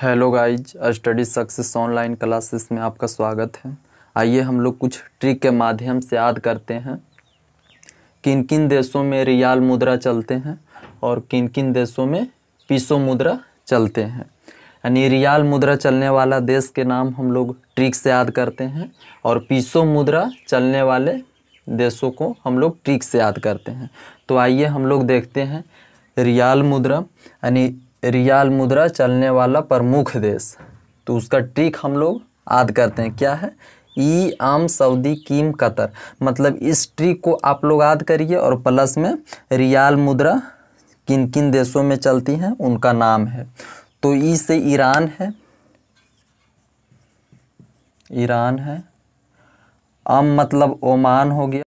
hello guys study success online classes में आपका स्वागत है आइए हम लोग कुछ ट्रिक के माध्यम से याद करते हैं किन किन देशों में रियाल मुद्रा चलते हैं और किन किन देशों में पीसो मुद्रा चलते हैं यानी रियाल मुद्रा चलने वाला देश के नाम हम लोग ट्रिक से याद करते हैं और पीसो मुद्रा चलने वाले देशों को हम लोग ट्रिक से याद करते हैं तो आइए हम लोग देखते हैं रियाल मुद्रा यानी रियाल मुद्रा चलने वाला प्रमुख देश तो उसका ट्रिक हम लोग याद करते हैं क्या है ई आम सऊदी कीम कतर मतलब इस ट्रिक को आप लोग याद करिए और प्लस में रियाल मुद्रा किन किन देशों में चलती हैं उनका नाम है तो ई से ईरान है ईरान है आम मतलब ओमान हो गया